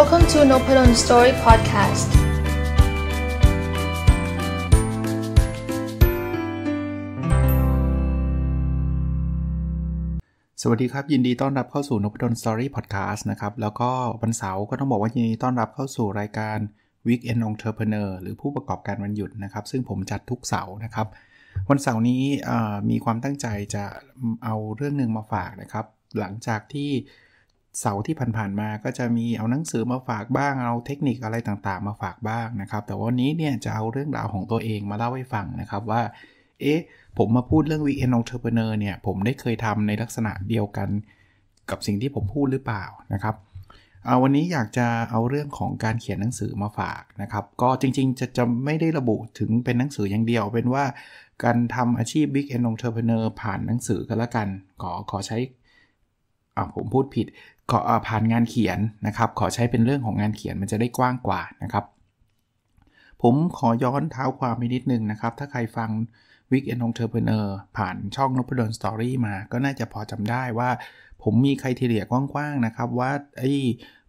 Welcome to n o p ด d o n Story Podcast สวัสดีครับ ยินดีต้อนรับเข้าสู่นพดลสตอรี่พอดแคสต์นะครับ แล้วก็วันเสาร์ก็ต้องบอกว่า ยินดีต้อนรับเข้าสู่รายการ Weekend Entrepreneur หรือผู้ประกอบการวันหยุดนะครับ ซึ่งผมจัดทุกเสาร์นะครับ วันเสาร์นี้มีความตั้งใจจะเอาเรื่องหนึ่งมาฝากนะครับ หลังจากที่เสาร์ที่ผ่านๆมาก็จะมีเอาหนังสือมาฝากบ้าง เอาเทคนิคอะไรต่างๆ มาฝากบ้างนะครับ แต่วันนี้เนี่ยจะเอาเรื่องราวของตัวเองมาเล่าให้ฟังนะครับว่า เอ๊ะ ผมมาพูดเรื่อง v n Entrepreneur เนี่ย ผมได้เคยทำในลักษณะเดียวกัน กับสิ่งที่ผมพูดหรือเปล่านะครับเอาวันนี้อยากจะเอาเรื่องของการเขียนหนังสือมาฝากนะครับ ก็จริงๆจะจะไม่ได้ระบุถึงเป็นหนังสืออย่างเดียว เป็นว่าการทำอาชีพ Big End Entrepreneur ผ่านหนังสือก็แล้วกัน ขอขอใช้อ่าผมพูดผิดขอผ่านงานเขียนนะครับ ขอใช้เป็นเรื่องของงานเขียนมันจะได้กว้างกว่านะครับ ผมขอย้อนเท้าความไปนิดนึงนะครับ ถ้าใครฟัง Week น n d Entrepreneur ผ่านช่องนพดลสตอรี่มา ก็น่าจะพอจำได้ว่า ผมมีใครทีเรียกว้างๆนะครับ ว่าไอ้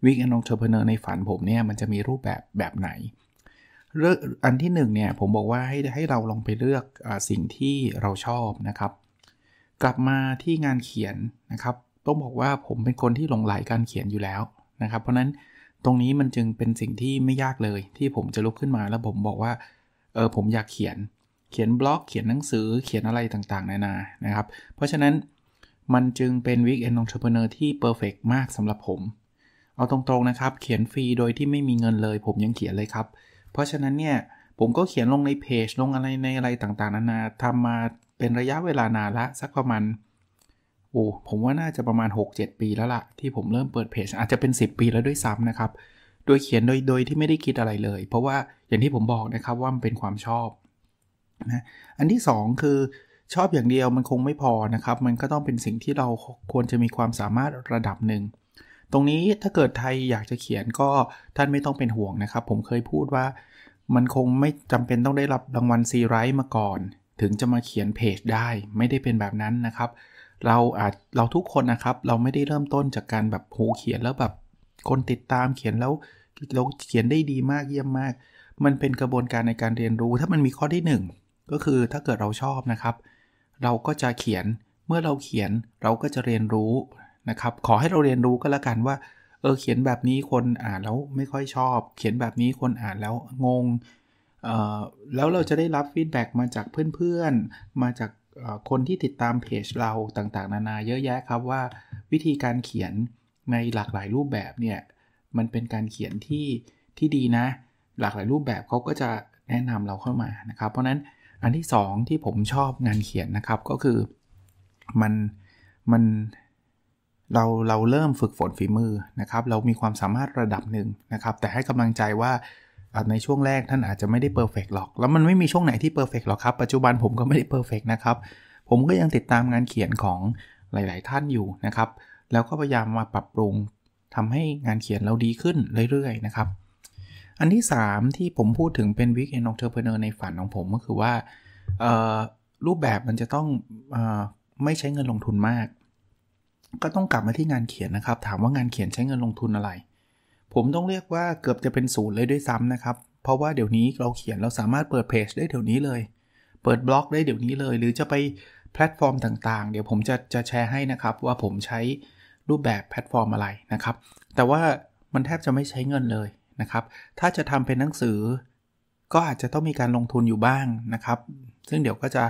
วิก e อนองเทอร์เพเนอร์ในฝันผมเนี่ย มันจะมีรูปแบบแบบไหนเลือกอันที่1เนี่ย ผมบอกว่าให้ให้เราลองไปเลือกอสิ่งที่เราชอบนะครับ กลับมาที่งานเขียนนะครับต้องบอกว่าผมเป็นคนที่หลงไหลการเขียนอยู่แล้วนะครับ เพราะนั้นตรงนี้มันจึงเป็นสิ่งที่ไม่ยากเลย ที่ผมจะลุกขึ้นมาแล้วผมบอกว่าเออผมอยากเขียน เขียนบล็อกเขียนหนังสือเขียนอะไรต่างๆนานานะครับ เพราะฉะนั้นมันจึงเป็นวิกเอน n d e n t r e เพเนอร์ที่เพอร์เฟกมากสำหรับผม เอาตรงๆนะครับ เขียนฟรีโดยที่ไม่มีเงินเลย ผมยังเขียนเลยครับ เพราะฉะนั้นเนี่ยผมก็เขียนลงในเพจลงอะไรในอะไรต่าง ๆ นานาทำมาเป็นระยะเวลานานละสักประมาณโอ้ผมว่าน่าจะประมาณ 6-7 ปีแล้วละ่ะที่ผมเริ่มเปิดเพจอาจจะเป็น 10 ปีแล้วด้วยซ้ำนะครับ โดยเขียนโดยโดยที่ไม่ได้คิดอะไรเลย เพราะว่าอย่างที่ผมบอกนะครับว่ามันเป็นความชอบนะอันที่ 2 คือชอบอย่างเดียวมันคงไม่พอนะครับ มันก็ต้องเป็นสิ่งที่เราควรจะมีความสามารถระดับหนึ่งตรงนี้ถ้าเกิดไทยอยากจะเขียนก็ท่านไม่ต้องเป็นห่วงนะครับ ผมเคยพูดว่า มันคงไม่จำเป็นต้องได้รับรางวัลซีไรส์มาก่อน ถึงจะมาเขียนเพจได้ไม่ได้เป็นแบบนั้นนะครับเราอาจเราทุกคนนะครับเราไม่ได้เริ่มต้นจากการแบบโหเขียนแล้วแบบคนติดตามเขียนแล้วเราเขียนได้ดีมากเยี่ยมมาก มันเป็นกระบวนการในการเรียนรู้ถ้ามันมีข้อที่ 1 ก็คือถ้าเกิดเราชอบนะครับ เราก็จะเขียนเมื่อเราเขียนเราก็จะเรียนรู้นะครับ ขอให้เราเรียนรู้ก็แล้วกันว่าเออเขียนแบบนี้คนอ่านแล้วไม่ค่อยชอบ เขียนแบบนี้คนอ่านแล้วงงเออแล้วเราจะได้รับฟีดแบ็กมาจากเพื่อนๆมาจากคนที่ติดตามเพจเราต่างๆนานาเยอะแยะครับว่า วิธีการเขียนในหลากหลายรูปแบบเนี่ยมันเป็นการเขียนที่ที่ดีนะ หลากหลายรูปแบบเขาก็จะแนะนำเราเข้ามานะครับ เพราะนั้นอันที่ 2 ที่ผมชอบงานเขียนนะครับก็คือมันมันเราเราเริ่มฝึกฝนฝีมือนะครับ เรามีความสามารถระดับหนึ่งนะครับ แต่ให้กำลังใจว่าในช่วงแรกท่านอาจจะไม่ได้เพอร์เฟกหรอก แล้วมันไม่มีช่วงไหนที่เพอร์เฟกหรอกครับ ปัจจุบันผมก็ไม่ได้เพอร์เฟกนะครับ ผมก็ยังติดตามงานเขียนของหลาย ๆ ท่านอยู่นะครับ แล้วก็พยายามมาปรับปรุงทำให้งานเขียนเราดีขึ้นเรื่อย ๆ นะครับ อันที่ 3 ที่ผมพูดถึงเป็นวิกเอนองเทอร์เพเนอร์ในฝันของผมก็คือว่ารูปแบบมันจะต้องอไม่ใช้เงินลงทุนมาก ก็ต้องกลับมาที่งานเขียนนะครับ ถามว่างานเขียนใช้เงินลงทุนอะไรผมต้องเรียกว่าเกือบจะเป็นศูนย์เลยด้วยซ้ำนะครับ เพราะว่าเดี๋ยวนี้เราเขียนเราสามารถเปิดเพจได้เดี๋ยวนี้เลย เปิดบล็อกได้เดี๋ยวนี้เลย หรือจะไปแพลตฟอร์มต่าง ๆ เดี๋ยวผมจะจะแชร์ให้นะครับว่าผมใช้รูปแบบแพลตฟอร์มอะไรนะครับ แต่ว่ามันแทบจะไม่ใช้เงินเลยนะครับ ถ้าจะทำเป็นหนังสือ ก็อาจจะต้องมีการลงทุนอยู่บ้างนะครับ ซึ่งเดี๋ยวก็จะ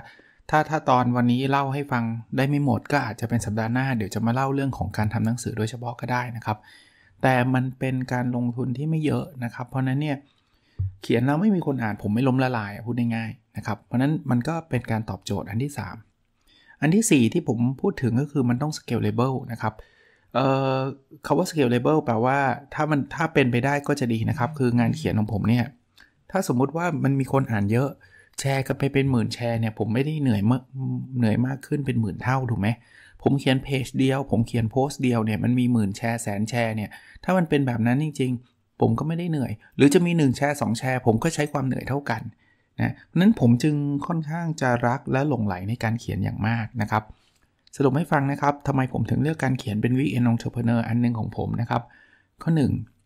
ถ้าถ้าตอนวันนี้เล่าให้ฟังได้ไม่หมดก็อาจจะเป็นสัปดาห์หน้า เดี๋ยวจะมาเล่าเรื่องของการทำหนังสือโดยเฉพาะก็ได้นะครับแต่มันเป็นการลงทุนที่ไม่เยอะนะครับ เพราะนั้นเนี่ยเขียนแล้วไม่มีคนอ่านผมไม่ล้มละลายพูดง่ายๆนะครับเพราะนั้นมันก็เป็นการตอบโจทย์อันที่ 3 อันที่ 4 ที่ผมพูดถึงก็คือมันต้อง scalable นะครับ เอ่อคำว่า scalable แปลว่าถ้ามันถ้าเป็นไปได้ก็จะดีนะครับคืองานเขียนของผมเนี่ยถ้าสมมุติว่ามันมีคนอ่านเยอะ แชร์กันไปเป็นหมื่นแชร์เนี่ยผมไม่ได้เหนื่อยเมื่อเหนื่อยมากขึ้นเป็นหมื่นเท่าถูกไหมผมเขียนเพจเดียวผมเขียนโพสต์เดียวเนี่ยมันมีหมื่นแชร์แสนแชร์เนี่ยถ้ามันเป็นแบบนั้น จริงๆ ผมก็ไม่ได้เหนื่อย หรือจะมี 1 แชร์ 2 แชร์ ผมก็ใช้ความเหนื่อยเท่ากันนะเพราะนั้นผมจึงค่อนข้างจะรักและหลงไหลในการเขียนอย่างมากนะครับ สรุปให้ฟังนะครับทำไมผมถึงเลือกการเขียนเป็นวิเอ็นองเทอร์เพเนอร์อันนึงของผมนะครับข้อ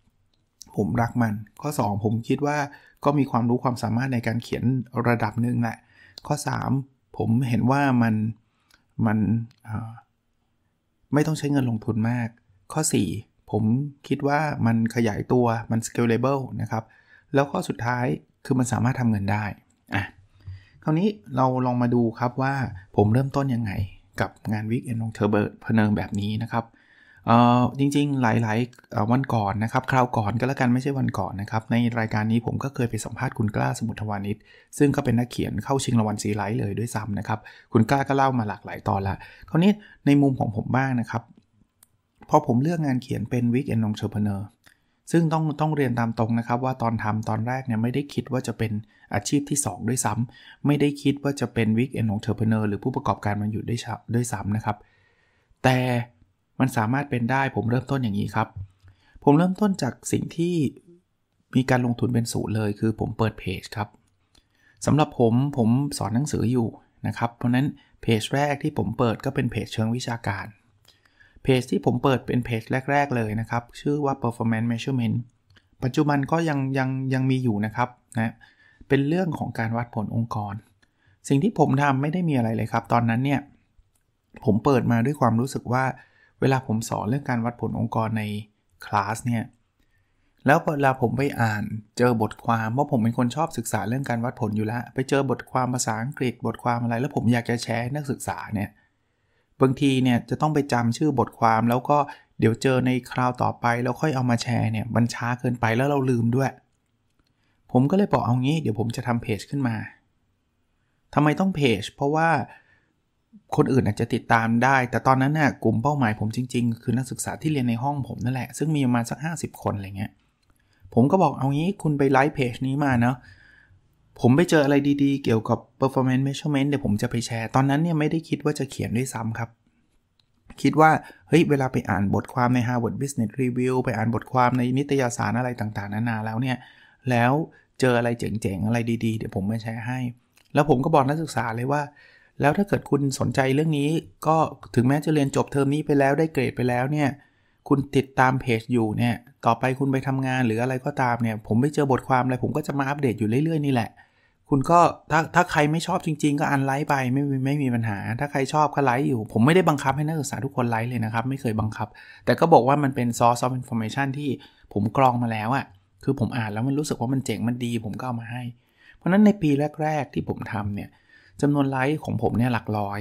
1 ผมรักมันข้อ 2 ผมคิดว่าก็มีความรู้ความสามารถในการเขียนระดับหนึ่งแหละข้อ 3 ผมเห็นว่ามันมันไม่ต้องใช้เงินลงทุนมาก ข้อ 4 ผมคิดว่ามันขยายตัว มัน scalable นะครับ แล้วข้อสุดท้ายคือมันสามารถทำเงินได้ อ่ะคราวนี้เราลองมาดูครับว่าผมเริ่มต้นยังไงกับงานวิกอน Week End e n t r e เพเนอร์แบบนี้นะครับจริงๆ หลายๆวันก่อนนะครับ คราวก่อนก็แล้วกันไม่ใช่วันก่อนนะครับ ในรายการนี้ผมก็เคยไปสัมภาษณ์คุณกล้าสมุทรวานิชซึ่งก็เป็นนักเขียนเข้าชิงรางวัลซีไรท์เลยด้วยซ้ำนะครับ คุณกล้าก็เล่ามาหลากหลายตอนละคราวนี้ในมุมของผมบ้างนะครับ พอผมเลือกงานเขียนเป็นวิกแอนนองเชอร์เพเนอร์ซึ่งต้องต้องเรียนตามตรงนะครับว่าตอนทำตอนแรกเนี่ยไม่ได้คิดว่าจะเป็นอาชีพที่ 2 ด้วยซ้ำ ไม่ได้คิดว่าจะเป็นวิกแอนนองเชอร์เพเนอร์หรือผู้ประกอบการมันอยู่ด้วยด้วยซ้ำนะครับ แต่มันสามารถเป็นได้ผมเริ่มต้นอย่างนี้ครับ ผมเริ่มต้นจากสิ่งที่มีการลงทุนเป็นศูนย์เลย คือผมเปิดเพจครับสำหรับผมผมสอนหนังสืออยู่นะครับ เพราะนั้นเพจแรกที่ผมเปิดก็เป็นเพจเชิงวิชาการ เพจที่ผมเปิดเป็นเพจแรกๆ เลยนะครับ ชื่อว่า performance measurement ปัจจุบันก็ยังยังยังมีอยู่นะครับนะเป็นเรื่องของการวัดผลองค์กร สิ่งที่ผมทำไม่ได้มีอะไรเลยครับ ตอนนั้นเนี่ยผมเปิดมาด้วยความรู้สึกว่าเวลาผมสอนเรื่องการวัดผลองค์กรในคลาสเนี่ย แล้วเวลาผมไปอ่านเจอบทความว่าผมเป็นคนชอบศึกษาเรื่องการวัดผลอยู่แล้วไปเจอบทความภาษาอังกฤษ บทความอะไรแล้วผมอยากจะแชร์นักศึกษาเนี่ยบางทีเนี่ยจะต้องไปจำชื่อบทความแล้วก็เดี๋ยวเจอในคราวต่อไปแล้วค่อยเอามาแชร์เนี่ยมันช้าเกินไปแล้วเราลืมด้วย ผมก็เลยบอกเอางี้ เดี๋ยวผมจะทำเพจขึ้นมาทำไมต้องเพจ เพราะว่าคนอื่นอาจจะติดตามได้ แต่ตอนนั้นน่ยกลุ่มเป้าหมายผมจริง ๆ คือนักศึกษาที่เรียนในห้องผมนั่นแหละ ซึ่งมีประมาณสัก 50 คน อะไรเงี้ยผมก็บอกเอางี้คุณไปไลฟ์เพจนี้มาเนาะผมไปเจออะไรดี ๆ เกี่ยวกับ performance measurement เดี๋ยวผมจะไปแชร์ ตอนนั้นเนี่ยไม่ได้คิดว่าจะเขียนด้วยซ้ำครับ คิดว่าเฮ้ย เวลาไปอ่านบทความใน Harvard Business Review ไปอ่านบทความในนิตยสารอะไรต่างๆนานาแล้วเนี่ยแล้วเจออะไรเจ๋งๆอะไรดีๆ เดี๋ยวผมมาแชร์ให้ แล้วผมก็บอกนักศึกษาเลยว่าแล้วถ้าเกิดคุณสนใจเรื่องนี้ก็ถึงแม้จะเรียนจบเทอมนี้ไปแล้วได้เกรดไปแล้วเนี่ยคุณติดตามเพจอยู่เนี่ยต่อไปคุณไปทำงานหรืออะไรก็ตามเนี่ยผมไปเจอบทความอะไรผมก็จะมาอัปเดตอยู่เรื่อยๆ นี่แหละ คุณก็ถ้าถ้าใครไม่ชอบจริงๆ ก็อันไลค์ไปไม่ไม่มีปัญหา ถ้าใครชอบก็ไลค์อยู่ ผมไม่ได้บังคับให้นักศึกษาทุกคนไลค์เลยนะครับไม่เคยบังคับ แต่ก็บอกว่ามันเป็นซอส r c e of อ n f o r m ชั i o ที่ผมกรองมาแล้วอะคือผมอ่านแล้วมันรู้สึกว่ามันเจ๋งมันดี ผมก็เอามาให้ เพราะนั้นในปีแรก ๆ ที่ผมทำเนี่ยจำนวนไลค์ของผมเนี่ยหลักร้อย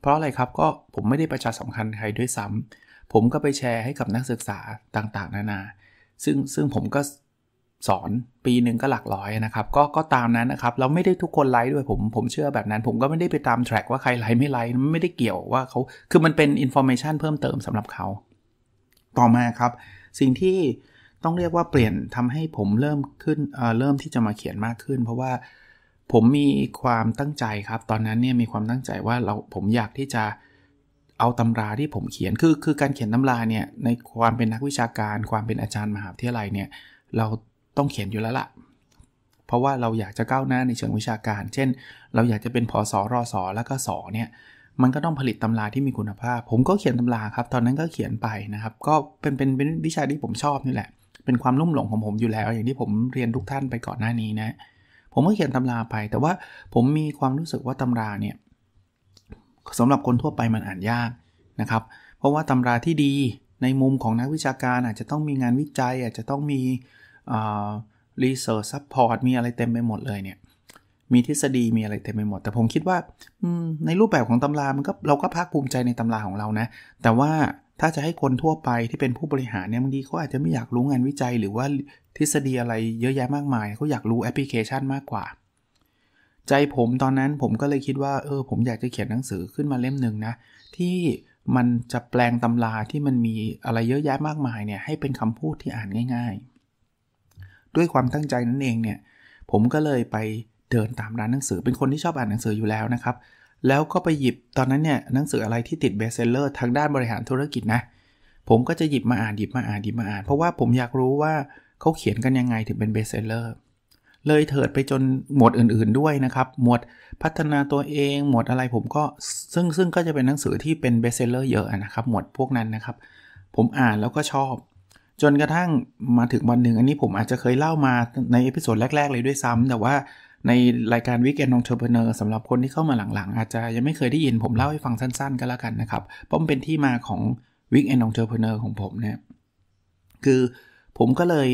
เพราะอะไรครับก็ผมไม่ได้ประชาสัมพันธ์ใครด้วยซ้ำ ผมก็ไปแชร์ให้กับนักศึกษาต่างๆ นานา ซึ่งซึ่งผมก็สอนปีหนึ่งก็หลักร้อยนะครับ ก็ก็ตามนั้นนะครับเราไม่ได้ทุกคนไลค์ด้วยผม ผมเชื่อแบบนั้น ผมก็ไม่ได้ไปตามแทร็กว่าใครไลค์ไม่ไลค์ไม่ได้เกี่ยวว่าเขาคือมันเป็นอินโฟเมชันเพิ่มเติมสำหรับเขา ต่อมาครับสิ่งที่ต้องเรียกว่าเปลี่ยนทำให้ผมเริ่มขึ้นเเริ่มที่จะมาเขียนมากขึ้น เพราะว่าผมมีความตั้งใจครับ ตอนนั้นเนี่ยมีความตั้งใจว่าเราผมอยากที่จะเอาตำราที่ผมเขียนคือคือการเขียนตำราเนี่ยในความเป็นนักวิชาการ ความเป็นอาจารย์มหาวิทยาลัยเนี่ย เราต้องเขียนอยู่แล้วละ่ะ เพราะว่าเราอยากจะก้าวหน้าในเชิงวิชาการ เช่น เราอยากจะเป็นพอสอรอสอแล้วก็สอเนี่ย มันก็ต้องผลิตตำราที่มีคุณภาพผมก็เขียนตำราครับ ตอนนั้นก็เขียนไปนะครับ ก็เป็นเป็นเป็นวิชาที่ผมชอบนี่แหละ เป็นความลุ่มหลงของผมอยู่แล้ว อย่างที่ผมเรียนทุกท่านไปก่อนหน้านี้นะผมก็เขียนตำราไป แต่ว่าผมมีความรู้สึกว่าตำราเนี่ยสำหรับคนทั่วไปมันอ่านยากนะครับ เพราะว่าตำราที่ดีในมุมของนักวิชาการอาจจะต้องมีงานวิจัย อาจจะต้องมีรีเสิร์ชซัพพอร์ตมีอะไรเต็มไปหมดเลย เนี่ย มีทฤษฎีมีอะไรเต็มไปหมด แต่ผมคิดว่าในรูปแบบของตำรามันก็เราก็ภาคภูมิใจในตำราของเรานะ แต่ว่าถ้าจะให้คนทั่วไปที่เป็นผู้บริหารเนี่ยบางทีเขาอาจจะไม่อยากรู้งานวิจัยหรือว่าทฤษฎีอะไรเยอะแยะมากมายเขาอยากรู้แอปพลิเคชันมากกว่า ใจผมตอนนั้นผมก็เลยคิดว่าเออผมอยากจะเขียนหนังสือขึ้นมาเล่มหนึ่งนะที่มันจะแปลงตำราที่มันมีอะไรเยอะแยะมากมายเนี่ยให้เป็นคำพูดที่อ่านง่าย ๆ ด้วยความตั้งใจนั่นเองเนี่ยผมก็เลยไปเดินตามร้านหนังสือ เป็นคนที่ชอบอ่านหนังสืออยู่แล้วนะครับ แล้วก็ไปหยิบตอนนั้นเนี่ยหนังสืออะไรที่ติดเบสเซลเลอร์ทางด้านบริหารธุรกิจนะผมก็จะหยิบมาอ่านหยิบมาอ่านหยิบมาอ่าน เพราะว่าผมอยากรู้ว่าเขาเขียนกันยังไงถึงเป็นเบสเซอร์เลยเถิดไปจนหมวดอื่นๆด้วยนะครับ หมวดพัฒนาตัวเอง หมวดอะไรผมก็ซึ่งซึ่งก็จะเป็นหนังสือที่เป็นเบสเซอร์เยอะนะครับ หมวดพวกนั้นนะครับ ผมอ่านแล้วก็ชอบ จนกระทั่งมาถึงวันหนึ่ง อันนี้ผมอาจจะเคยเล่ามาในเอพิโซดแรกๆเลยด้วยซ้ำ แต่ว่าในรายการวิกเอนองเทอร์เพเนอร์สำหรับคนที่เข้ามาหลังๆ อาจจะยังไม่เคยได้ยินผมเล่าให้ฟังสั้นๆก็แล้วกันนะครับเปาะมเป็นที่มาของวิกเอนองเทอร์เพเนอร์ของผมเนี่ยคือผมก็เลย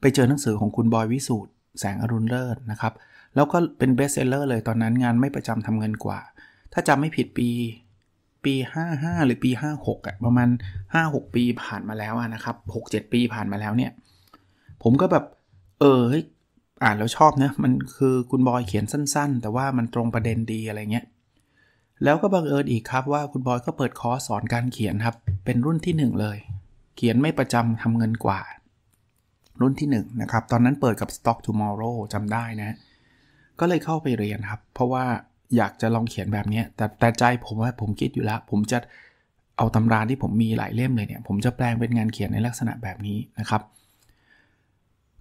ไปเจอหนังสือของคุณบอยวิสูตรแสงอรุณเลิศนะครับ แล้วก็เป็นเบสเซลเลอร์เลยตอนนั้นงานไม่ประจำทำเงินกว่า ถ้าจำไม่ผิดปีปี 55 หรือปี 56อะประมาณ 5-6 ปีผ่านมาแล้วนะครับ 6-7 ปีผ่านมาแล้วเนี่ย ผมก็แบบเอออ่านแล้วชอบนะมันคือคุณบอยเขียนสั้นๆ แต่ว่ามันตรงประเด็นดีอะไรเงี้ยแล้วก็บังเอิญอีกครับว่าคุณบอยก็เปิดคอร์สสอนการเขียนครับเป็นรุ่นที่1เลยเขียนไม่ประจำทำเงินกว่า รุ่นที่1นนะครับ ตอนนั้นเปิดกับ Stock Tomorrow จำได้นะ ก็เลยเข้าไปเรียนครับ เพราะว่าอยากจะลองเขียนแบบนี้ แต่แต่ใจผมว่าผมคิดอยู่แล้วผมจะเอาตำราที่ผมมีหลายเล่มเลยเนี่ยผมจะแปลงเป็นงานเขียนในลักษณะแบบนี้นะครับ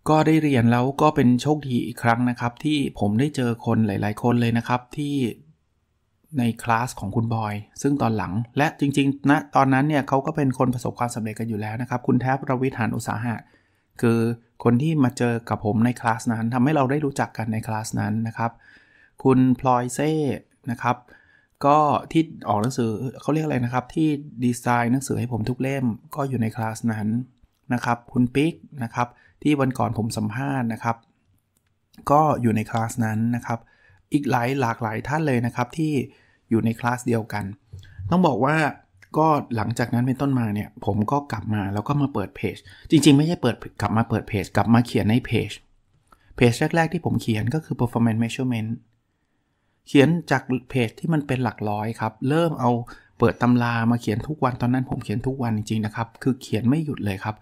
ก็ได้เรียนแล้วก็เป็นโชคดีอีกครั้งนะครับที่ผมได้เจอคนหลาย ๆ คนเลยนะครับที่ในคลาสของคุณบอย ซึ่งตอนหลังและจริงๆณนะตอนนั้นเนี่ยเขาก็เป็นคนประสบความสำเร็จกันอยู่แล้วนะครับ คุณแทบระวิธานอุตสาหะ คือคนที่มาเจอกับผมในคลาสนั้นทำให้เราได้รู้จักกันในคลาสนั้นนะครับ คุณพลอยเซ่นะครับ ก็ที่ออกหนังสือเขาเรียกอะไรนะครับ ที่ดีไซน์หนังสือให้ผมทุกเล่ม ก็อยู่ในคลาสนั้นนะครับคุณปิ๊กนะครับที่วันก่อนผมสัมภาษณ์นะครับ ก็อยู่ในคลาสนั้นนะครับอีกหลายหลากหลายท่านเลยนะครับที่อยู่ในคลาสเดียวกัน ต้องบอกว่าก็หลังจากนั้นเป็นต้นมาเนี่ยผมก็กลับมาแล้วก็มาเปิดเพจ จริงๆ ไม่ใช่เปิดกลับมาเปิดเพจกลับมาเขียนในเพจเพจแรกๆ ที่ผมเขียนก็คือ performance measurement เขียนจากเพจที่มันเป็นหลักร้อยครับ เริ่มเอาเปิดตำรามาเขียนทุกวันตอนนั้นผมเขียนทุกวันจริงๆนะครับ คือเขียนไม่หยุดเลยครับ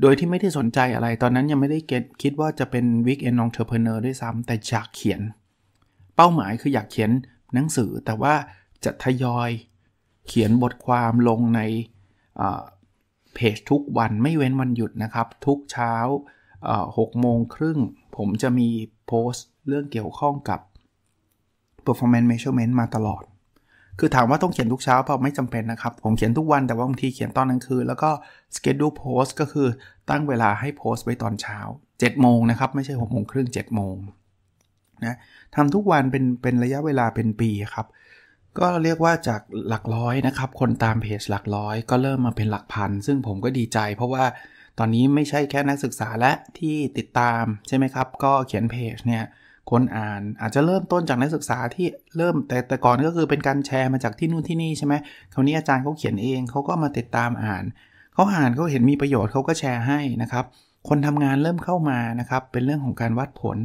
โดยที่ไม่ได้สนใจอะไร ตอนนั้นยังไม่ได้เก็ตคิดว่าจะเป็น weekend entrepreneur ด้วยซ้ำแต่อยากเขียน เป้าหมายคืออยากเขียนหนังสือแต่ว่าจะทยอยเขียนบทความลงในเพจทุกวันไม่เว้นวันหยุดนะครับ ทุกเช้าหกโมงครึ่งผมจะมีโพสต์เรื่องเกี่ยวข้องกับ performance measurement มาตลอด คือถามว่าต้องเขียนทุกเช้าเปล่าไม่จำเป็นนะครับ ผมเขียนทุกวันแต่ว่าบางทีเขียนตอนกลางคืนแล้วก็ schedule post ก็คือตั้งเวลาให้โพสต์ไว้ตอนเช้า 7 โมงนะครับไม่ใช่6โมงครึ่ง7โมงนะทำทุกวันเป็นเป็นระยะเวลาเป็นปีครับ ก็เรียกว่าจากหลักร้อยนะครับ คนตามเพจหลักร้อย ก็เริ่มมาเป็นหลักพัน ซึ่งผมก็ดีใจ เพราะว่าตอนนี้ไม่ใช่แค่นักศึกษา และที่ติดตามใช่ไหมครับ ก็เขียนเพจเนี่ย คนอ่านอาจจะเริ่มต้นจากนักศึกษาที่เริ่ม แต่แต่ก่อนก็คือเป็นการแชร์มาจากที่นู่นที่นี่ใช่ไหมคราวนี้อาจารย์เขาเขียนเองเขาก็มาติดตามอ่านเขาอ่านเขาเห็นมีประโยชน์เขาก็แชร์ให้นะครับคนทำงานเริ่มเข้ามานะครับเป็นเรื่องของการวัดผล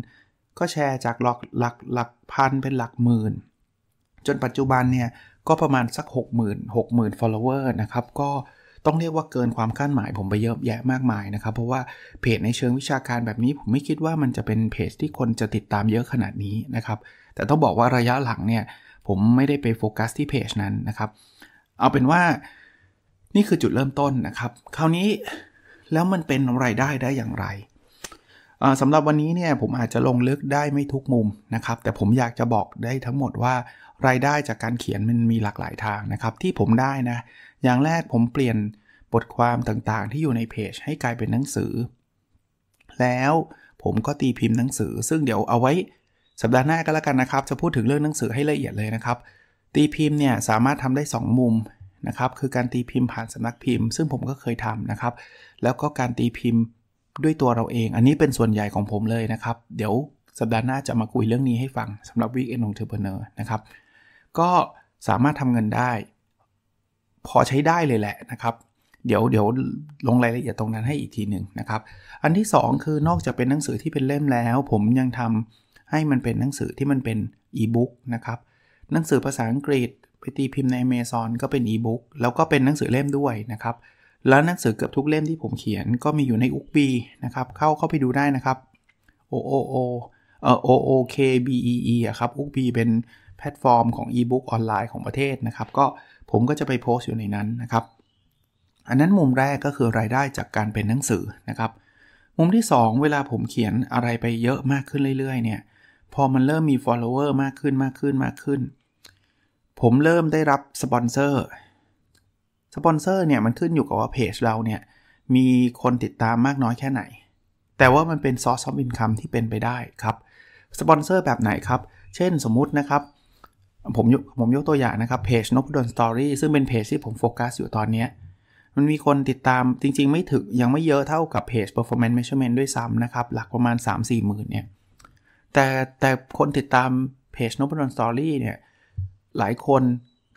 ก็แชร์จากหลักหลักหลักพันเป็นหลักหมื่น จนปัจจุบันเนี่ย ก็ประมาณสัก60,000 60,000 follower นะครับ ก็ต้องเรียกว่าเกินความคาดหมาย ผมไปเยอะแยะมากมายนะครับ เพราะว่าเพจในเชิงวิชาการแบบนี้ผมไม่คิดว่ามันจะเป็นเพจที่คนจะติดตามเยอะขนาดนี้นะครับ แต่ต้องบอกว่าระยะหลังเนี่ย ผมไม่ได้ไปโฟกัสที่เพจนั้นนะครับเอาเป็นว่านี่คือจุดเริ่มต้นนะครับคราวนี้แล้วมันเป็นรายได้ได้อย่างไรสำหรับวันนี้เนี่ยผมอาจจะลงลึกได้ไม่ทุกมุมนะครับ แต่ผมอยากจะบอกได้ทั้งหมดว่ารายได้จากการเขียนมันมีหลากหลายทางนะครับ ที่ผมได้นะ อย่างแรกผมเปลี่ยน บทความต่างๆ ที่อยู่ในเพจ ให้กลายเป็นหนังสือ แล้วผมก็ตีพิมพ์หนังสือ ซึ่งเดี๋ยวเอาไว้สัปดาห์หน้าก็แล้วกันนะครับ จะพูดถึงเรื่องหนังสือให้ละเอียดเลยนะครับตีพิมพ์เนี่ยสามารถทำได้ 2 มุมนะครับคือการตีพิมพ์ผ่านสำนักพิมพ์ ซึ่งผมก็เคยทำนะครับแล้วก็การตีพิมพ์ด้วยตัวเราเอง อันนี้เป็นส่วนใหญ่ของผมเลยนะครับ เดี๋ยวสัปดาห์หน้าจะมาคุยเรื่องนี้ให้ฟังสำหรับว e e อ e n d e n เ r อเพเนอร์นะครับ ก็สามารถทำเงินได้ พอใช้ได้เลยแหละนะครับ เดี๋ยวเดี๋ยวลงรายละเอียดตรงนั้นให้อีกทีหนึ่งนะครับ อันที่ 2 คือนอกจากเป็นหนังสือที่เป็นเล่มแล้ว ผมยังทำให้มันเป็นหนังสือที่มันเป็นอีบุ๊กนะครับ หนังสือภาษาอังกฤษไปตีพิมพ์ใน Amazon ก็เป็นอีบุ๊กแล้วก็เป็นหนังสือเล่มด้วยนะครับแล้วหนังสือเกือบทุกเล่มที่ผมเขียนก็มีอยู่ในอุกบีนะครับเข้าเข้าไปดูได้นะครับ o o o เอ่อ o o k b e e อะครับอุกบีเป็นแพลตฟอร์มของอีบุ๊กออนไลน์ของประเทศนะครับก็ผมก็จะไปโพสต์อยู่ในนั้นนะครับ อันนั้นมุมแรกก็คือรายได้จากการเป็นหนังสือนะครับ มุมที่ 2 เวลาผมเขียนอะไรไปเยอะมากขึ้นเรื่อยๆเนี่ยพอมันเริ่มมี follower มากขึ้นมากขึ้นมากขึ้น ผมเริ่มได้รับสปอนเซอร์สปอนเซอร์เนี่ยมันขึ้นอยู่กับว่าเพจเราเนี่ยมีคนติดตามมากน้อยแค่ไหน แต่ว่ามันเป็นซอสซอมอินคัมที่เป็นไปได้ครับ สปอนเซอร์แบบไหนครับ เช่นสมมุตินะครับ ผมผมยกตัวอย่างนะครับเพจนพดลสตอรี่ซึ่งเป็นเพจที่ผมโฟกัสอยู่ตอนนี้มันมีคนติดตามจริงๆไม่ถึงยังไม่เยอะเท่ากับเพจ performance measurement ด้วยซ้ำนะครับหลักประมาณ 3-4หมื่นเนี่ยแต่แต่คนติดตามเพจนพดลสตอรี่เนี่ยหลายคน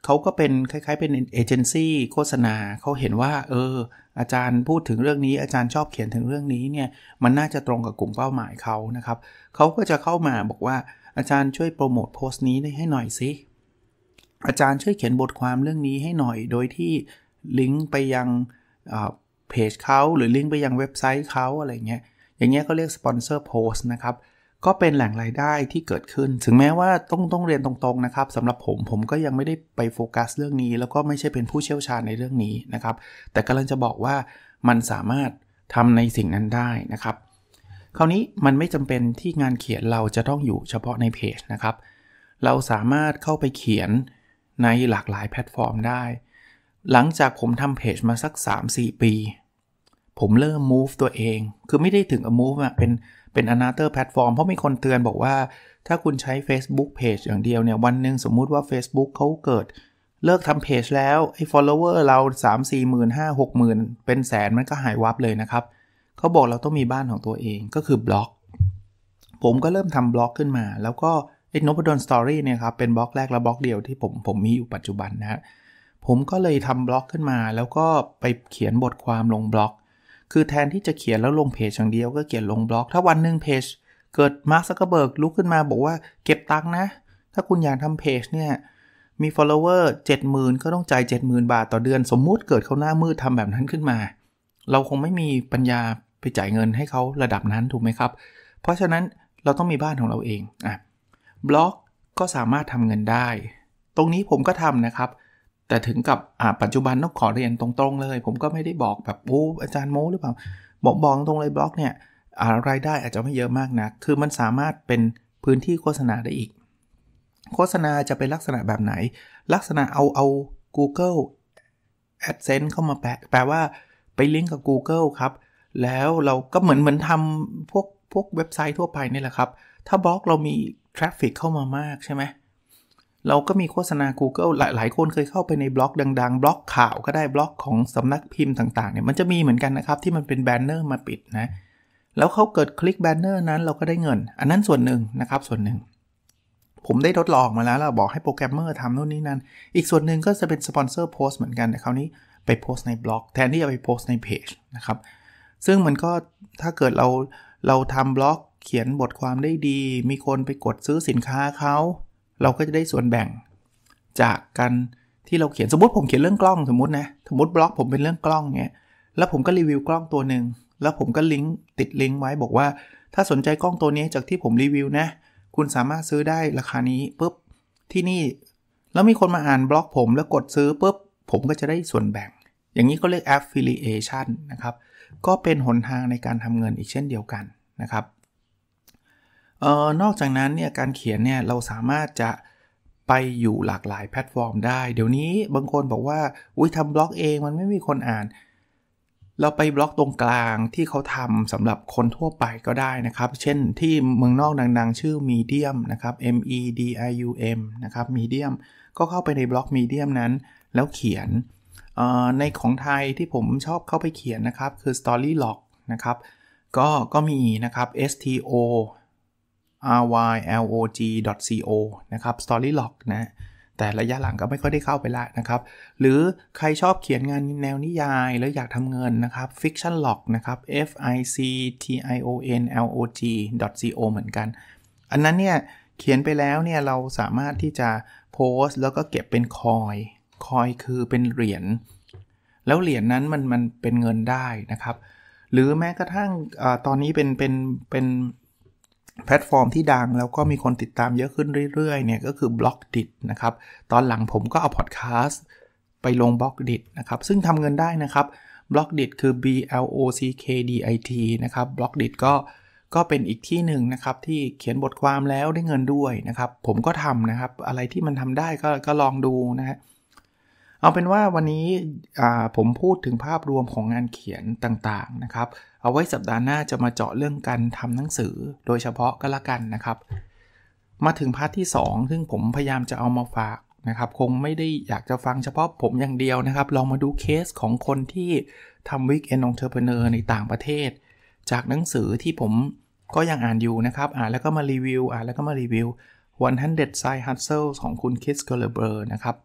เขาก็เป็นคล้ายๆเป็นเอเจนซี่โฆษณาเขาเห็นว่า เออ อาจารย์พูดถึงเรื่องนี้อาจารย์ชอบเขียนถึงเรื่องนี้เนี่ย มันน่าจะตรงกับกลุ่มเป้าหมายเขานะครับเขาก็จะเข้ามาบอกว่าอาจารย์ช่วยโปรโมทโพสต์นี้ให้หน่อยสิอาจารย์ช่วยเขียนบทความเรื่องนี้ให้หน่อย โดยที่ลิงก์ไปยังเพจเขา หรือลิงก์ไปยังเว็บไซต์เขาอะไรเงี้ยอย่างเงี้ยเขาเรียกสปอนเซอร์โพสต์นะครับก็เป็นแหล่งรายได้ที่เกิดขึ้น ถึงแม้ว่าต้องต้องเรียนตรงๆนะครับสำหรับผมผมก็ยังไม่ได้ไปโฟกัสเรื่องนี้ แล้วก็ไม่ใช่เป็นผู้เชี่ยวชาญในเรื่องนี้นะครับ แต่กำลังจะบอกว่ามันสามารถทำในสิ่งนั้นได้นะครับ คราวนี้มันไม่จำเป็นที่งานเขียนเราจะต้องอยู่เฉพาะในเพจนะครับเราสามารถเข้าไปเขียนในหลากหลายแพลตฟอร์มได้ หลังจากผมทำเพจมาสัก3-4 ปี ผมเริ่ม move ตัวเอง คือไม่ได้ถึง move อะเป็นเป็น another platform เพราะมีคนเตือนบอกว่าถ้าคุณใช้ Facebook page อย่างเดียวเนี่ยวันหนึ่งสมมุติว่า Facebook เขาเกิด เลิกทำเพจแล้วไอ้ follower เรา 3 4 0 0 0 0 5 6 0,000 เป็นแสน มันก็หายวับเลยนะครับเขาบอกเราต้องมีบ้านของตัวเองก็คือบล็อกผมก็เริ่มทำบล็อกขึ้นมา แล้วก็ไอ้นพดลสตอรี่เนี่ยครับเป็นบล็อกแรกและบล็อกเดียว ที่ผมผมมีอยู่ปัจจุบันนะฮะผมก็เลยทำบล็อกขึ้นมา แล้วก็ไปเขียนบทความลงบล็อกคือแทนที่จะเขียนแล้วลงเพจอย่างเดียวก็เขียนลงบล็อก ถ้าวันหนึ่งเพจเกิดมาร์คซักเกอร์เบิร์กลุกขึ้นมาบอกว่าเก็บตังค์นะ ถ้าคุณอยากทำเพจเนี่ยมี follower 70,000 ก็ต้องจ่าย70,000 บาทต่อเดือนสมมุติเกิดเขาหน้ามืดทำแบบนั้นขึ้นมา เราคงไม่มีปัญญาไปจ่ายเงินให้เขาระดับนั้นถูกไหมครับ เพราะฉะนั้นเราต้องมีบ้านของเราเองอ่ะบล็อกก็สามารถทำเงินได้ ตรงนี้ผมก็ทำนะครับแต่ถึงกับปัจจุบันต้องขอเรียนตรงๆเลย ผมก็ไม่ได้บอกแบบโอ้อาจารย์โม้หรือเปล่าบอกบอกตรงเลยบล็อกเนี่ย รายได้อาจจะไม่เยอะมากนะคือมันสามารถเป็นพื้นที่โฆษณาได้อีก โฆษณาจะเป็นลักษณะแบบไหน ลักษณะเอาเอา Google AdSense เข้ามาแปลแปลว่าไปลิงก์กับ Google ครับ แล้วเราก็เหมือนเหมือนทำพวกพวกเว็บไซต์ทั่วไปนี่แหละครับ ถ้าบล็อกเรามีทราฟฟิกเข้ามามากใช่ไหมเเราก็มีโฆษณา Google หลายหลายคนเคยเข้าไปในบล็อกดังๆ บล็อกข่าวก็ได้บล็อกของสำนักพิมพ์ต่างๆเนี่ยมันจะมีเหมือนกันนะครับ ที่มันเป็นแบนเนอร์มาปิดนะ แล้วเขาเกิดคลิกแบนเนอร์นั้น เราก็ได้เงิน อันนั้นส่วนหนึ่งนะครับ ส่วนหนึ่ง ผมได้ทดลองมาแล้วเราบอกให้โปรแกรมเมอร์ทำโน่นนี่นั่นอีกส่วนหนึ่งก็จะเป็นสปอนเซอร์โพสเหมือนกันแต่คราวนี้ไปโพสในบล็อกแทนที่จะไปโพสในเพจนะครับ ซึ่งมันก็ถ้าเกิดเราเราทำบล็อกเขียนบทความได้ดี มีคนไปกดซื้อสินค้าเขาเราก็จะได้ส่วนแบ่งจากการที่เราเขียนสมมติผมเขียนเรื่องกล้องสมมตินะสมมติบล็อกผมเป็นเรื่องกล้องเนี่ยแล้วผมก็รีวิวกล้องตัวหนึ่งแล้วผมก็ลิงก์ติดลิงก์ไว้บอกว่า ถ้าสนใจกล้องตัวนี้จากที่ผมรีวิวนะ คุณสามารถซื้อได้ราคานี้ปุ๊บที่นี่แล้วมีคนมาอ่านบล็อกผมแล้วกดซื้อปุ๊บผมก็จะได้ส่วนแบ่ง อย่างนี้ก็เรียก affiliation นะครับก็เป็นหนทางในการทำเงินอีกเช่นเดียวกันนะครับออนอกจากนั้นเนี่ยการเขียนเนี่ยเราสามารถจะไปอยู่หลากหลายแพลตฟอร์มได้ เดี๋ยวนี้บางคนบอกว่าอุ้ยทำบล็อกเองมันไม่มีคนอ่าน เราไปบล็อกตรงกลางที่เขาทำสำหรับคนทั่วไปก็ได้นะครับ เช่นที่เมืองนอกดังๆชื่อ Medium นะครับ M E D I U M นะครับ Medium ก็เข้าไปในบล็อก Medium นั้น แล้วเขียนในของไทยที่ผมชอบเข้าไปเขียนนะครับ คือ Story Log นะครับ ก็ก็มีนะครับ STO rylog.co นะครับ storylog นะ แต่ระยะหลังก็ไม่ค่อยได้เข้าไปละนะครับ หรือใครชอบเขียนงานแนวนิยายแล้วอยากทำเงินนะครับ fiction log นะครับ f i c t i o n l o g co เหมือนกัน อันนั้นเนี่ย เขียนไปแล้วเนี่ย เราสามารถที่จะโพสต์ แล้วก็เก็บเป็นคอย คอยคือเป็นเหรียญแล้วเหรียญนนั้นมันมันเป็นเงินได้นะครับ หรือแม้กระทั่งอตอนนี้เป็นเป็นเป็นแพลตฟอร์มที่ดังแล้วก็มีคนติดตามเยอะขึ้นเรื่อยๆเนี่ยก็คือบล็อกดิทนะครับ ตอนหลังผมก็เอาพอดแคสต์ไปลงบล็อกดิทนะครับ ซึ่งทำเงินได้นะครับบล็อกดิทคือ B L O C K D I T นะครับบล็อกดิทก็ก็เป็นอีกที่หนึ่งนะครับ ที่เขียนบทความแล้วได้เงินด้วยนะครับ ผมก็ทำนะครับ อะไรที่มันทำได้ก็ก็ลองดูนะฮะเอาเป็นว่าวันนี้ผมพูดถึงภาพรวมของงานเขียนต่างๆนะครับ เอาไว้สัปดาห์หน้าจะมาเจาะเรื่องการทำหนังสือโดยเฉพาะก็แล้วกันนะครับ มาถึงพาร์ทที่2ซึ่งผมพยายามจะเอามาฝากนะครับ คงไม่ได้อยากจะฟังเฉพาะผมอย่างเดียวนะครับ ลองมาดูเคสของคนที่ทำวิกเอนองเทอร์เพเนอร์ในต่างประเทศ จากหนังสือที่ผมก็ยังอ่านอยู่นะครับอ่านแล้วก็มารีวิวอ่านแล้วก็มารีวิว100 Side h u s t l e ของคุณคิสเกลเบอร์นะครับ